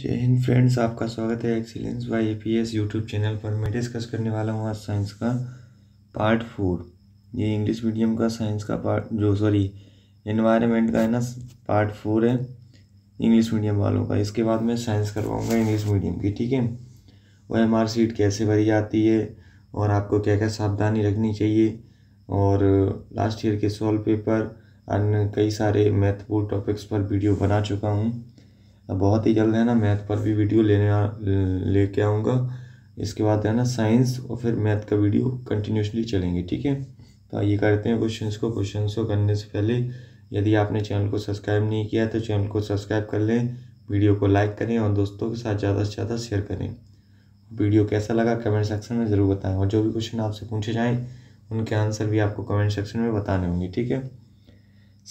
जय हिंद फ्रेंड्स आपका स्वागत है excellence Y A P S YouTube channel पर मैं डिस्कस करने वाला हूँ आज साइंस का पार्ट फोर ये इंग्लिश मीडियम का साइंस का पार्ट जो सॉरी इन्वायरमेंट का है ना पार्ट फोर है इंग्लिश मीडियम वालों का इसके बाद मैं साइंस करवाऊँगा इंग्लिश मीडियम की ठीक है वो एम आर सीट कैसे भरी जाती है और आपको क्या क्या सावधानी रखनी चाहिए और लास्ट ईयर के सॉल्व पेपर अन्य कई सारे महत्वपूर्ण टॉपिक्स पर वीडियो बना चुका हूँ बहुत ही जल्द है ना मैथ पर भी वीडियो लेने लेके आऊँगा इसके बाद है ना साइंस और फिर मैथ का वीडियो कंटिन्यूसली चलेंगे ठीक है तो आइए करते हैं क्वेश्चन को क्वेश्चन को करने से पहले यदि आपने चैनल को सब्सक्राइब नहीं किया तो चैनल को सब्सक्राइब कर लें वीडियो को लाइक करें और दोस्तों के साथ ज़्यादा से ज़्यादा शेयर करें वीडियो कैसा लगा कमेंट सेक्शन में ज़रूर बताएं और जो भी क्वेश्चन आपसे पूछे जाएँ उनके आंसर भी आपको कमेंट सेक्शन में बताने होंगे ठीक है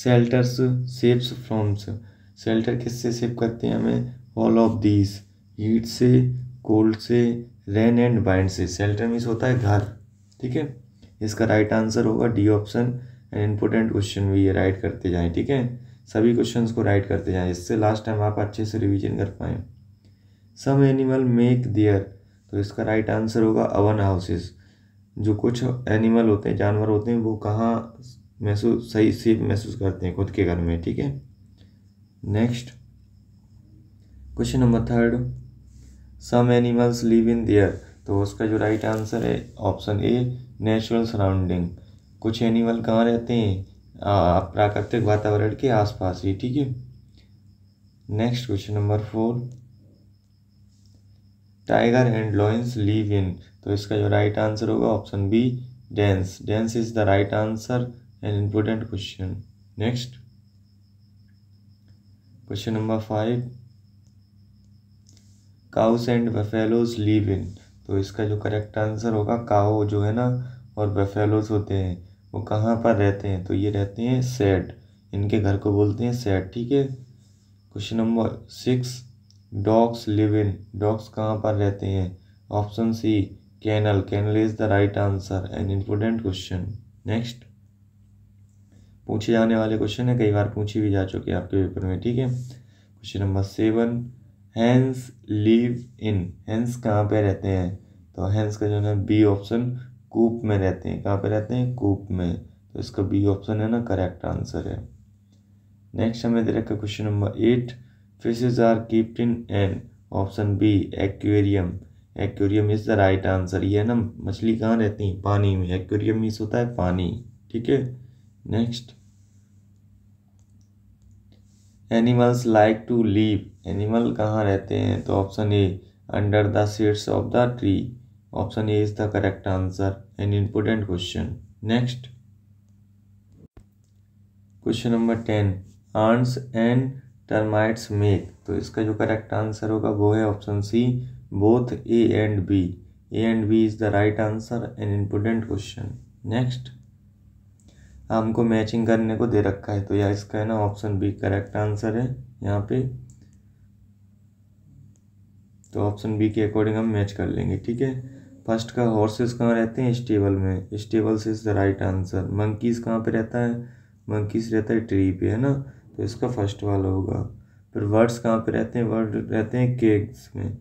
सेल्टर्स सेप्स फ्रॉम्स शेल्टर किससे सेव करते हैं हमें ऑल ऑफ दीज हीट से कोल्ड से रेन एंड बाइंड से शेल्टर मीस होता है घर ठीक है इसका राइट आंसर होगा D option and important question भी ये राइट करते जाएं ठीक है सभी क्वेश्चंस को राइट करते जाएं इससे लास्ट टाइम आप अच्छे से रिवीजन कर पाएँ सम एनिमल मेक दियर तो इसका राइट आंसर होगा अवन हाउसेस जो कुछ एनिमल होते हैं जानवर होते हैं वो कहाँ महसूस सही से महसूस करते हैं खुद के घर में ठीक है next question number third some animals live in their तो उसका जो राइट आंसर है ऑप्शन ए नेचुरल सराउंडिंग कुछ एनिमल कहाँ रहते हैं प्राकृतिक वातावरण के आसपास ही ठीक है next question number four tiger and lions live in तो इसका जो राइट आंसर होगा option B dens dens is the right answer and important question next question number five cows and buffaloes live in तो इसका जो correct answer होगा काओ जो है ना और बफेलोज होते हैं वो कहाँ पर रहते हैं तो ये रहते हैं सेट इनके घर को बोलते हैं सेट ठीक है question number six dogs live in dogs कहाँ पर रहते हैं option C kennel kennel is the right answer an important question next पूछे जाने वाले क्वेश्चन है कई बार पूछी भी जा चुके हैं आपके पेपर में ठीक है question number seven hens live in hens कहाँ पे रहते हैं तो हैंस का जो है बी ऑप्शन कूप में रहते हैं कहाँ पे रहते हैं कूप में तो इसका बी ऑप्शन है ना करेक्ट आंसर है नेक्स्ट हमें दे रखा question number eight fishes are kept in an option B aquarium aquarium is the right answer ये है ना मछली कहाँ रहती है पानी में एक्वेरियम मीस होता है पानी ठीक है next animals like to live animal कहाँ रहते हैं तो option A under the seeds of the tree option A is the correct answer an important question next question number ten ants and termites make तो इसका जो correct answer होगा वो है option C both A and B A and B is the right answer an important question next हमको matching करने को दे रखा है तो यह इसका है ना ऑप्शन बी करेक्ट आंसर है यहाँ पे तो ऑप्शन बी के अकॉर्डिंग हम मैच कर लेंगे ठीक है फर्स्ट का हॉर्सेस कहाँ रहते हैं स्टेबल में stables is the right answer monkeys कहाँ पे रहता है मंकीज़ रहता है ट्री पे है ना तो इसका फर्स्ट वाला होगा फिर वर्ड्स कहाँ पे रहते हैं वर्ड रहते हैं केक्स में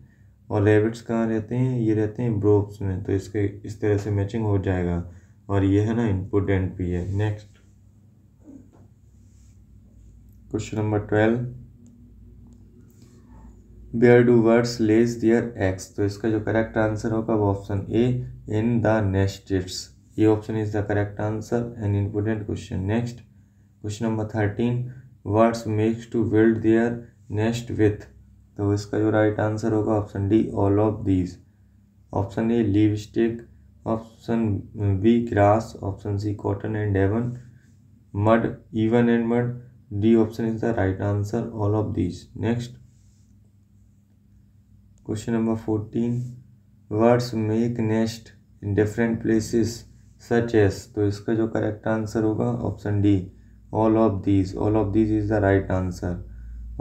और रेबिट्स कहाँ रहते हैं ये रहते हैं ब्रोप्स में तो इसके इस तरह से मैचिंग हो जाएगा और ये है ना इनपुट एंड पी है next question number twelve where do birds lay their eggs तो इसका जो करेक्ट आंसर होगा वो option A in the nests ये option is the correct answer an important question next question number thirteen birds makes to build their nest with तो इसका जो right answer होगा option D all of these option A leave stick option B grass option C cotton and even mud even and mud D option is the right answer all of these next question number fourteen birds make nest in different places such as तो इसका जो correct answer होगा option D all of these all of these is the right answer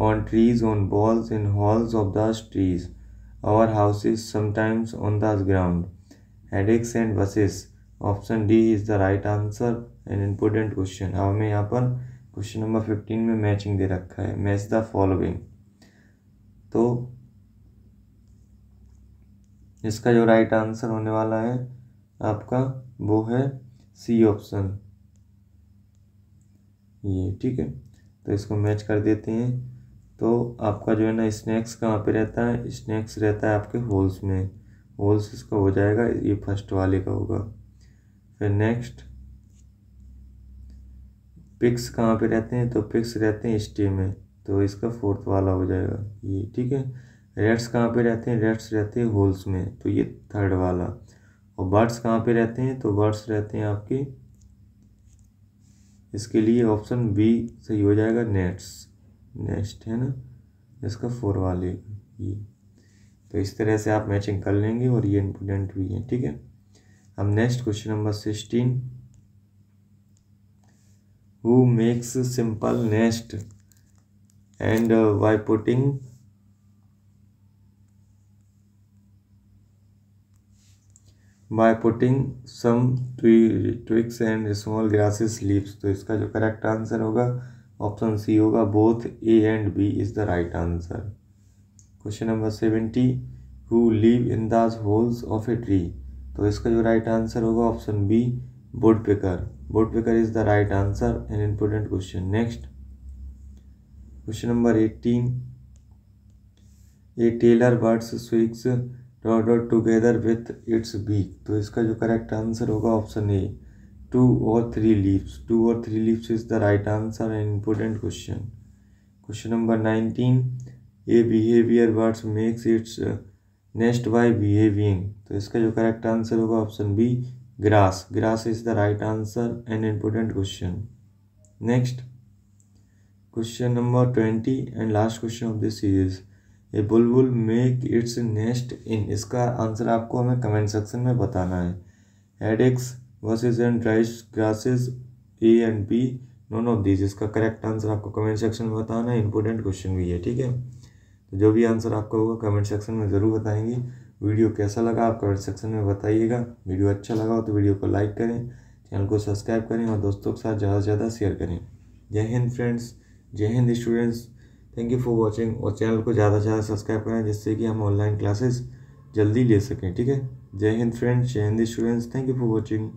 on trees on walls in holes of the trees our houses sometimes on the ground hedges and bushes option D is the right answer an important question अब हमें यहाँ पर question number fifteen में matching दे रखा है match the following तो इसका जो राइट आंसर होने वाला है आपका वो है सी ऑप्शन ये ठीक है तो इसको मैच कर देते हैं तो आपका जो है ना स्नैक्स कहाँ पे रहता है स्नैक्स रहता है आपके होल्स में होल्स इसका हो जाएगा ये फर्स्ट वाले का होगा फिर नेक्स्ट पिक्स कहाँ पे रहते हैं तो पिक्स रहते हैं स्टे में तो इसका फोर्थ वाला हो जाएगा ये ठीक है रेड्स कहाँ पे रहते हैं रेड्स रहते हैं होल्स में तो ये थर्ड वाला और बर्ड्स कहाँ पे रहते हैं तो बर्ड्स रहते हैं आपके इसके लिए ऑप्शन बी सही हो जाएगा नेट्स नेक्स्ट है ना इसका फोर वाले ये तो इस तरह से आप मैचिंग कर लेंगे और ये इम्पोर्टेंट भी है ठीक है हम next question number sixteen who makes simple nest and by putting by putting some twigs and small grasses leaves तो इसका जो करेक्ट आंसर होगा ऑप्शन सी होगा both A and B is the right answer question number seventy who live in those holes of a tree तो इसका जो right answer होगा option B woodpecker woodpecker is the right answer an important question next question number eighteen a tailor birds stitches dot dot together with its beak तो इसका जो correct answer होगा option A two और three leaves two और three leaves is the right answer an important question question number nineteen a weaver birds makes its nest by weaving तो इसका जो correct answer होगा option B grass grass is the right answer and important question next question number twenty and last question of this series a bulbul make its nest इन इसका answer आपको हमें comment section में बताना है headex versus and dries grasses A and B none of this इसका correct answer आपको comment section में बताना है इम्पोर्टेंट क्वेश्चन भी है ठीक है तो जो भी आंसर आपका होगा कमेंट सेक्शन में ज़रूर बताएंगे वीडियो कैसा लगा आप कमेंट सेक्शन में बताइएगा वीडियो अच्छा लगा हो तो वीडियो को लाइक करें चैनल को सब्सक्राइब करें और दोस्तों के साथ ज़्यादा से ज़्यादा शेयर करें जय हिंद फ्रेंड्स जय Hind students thank you for watching और चैनल को ज़्यादा से ज़्यादा सब्सक्राइब करें जिससे कि हम ऑनलाइन क्लासेस जल्दी ले सकें ठीक है जय हिंद फ्रेंड्स जय Hind students thank you for watching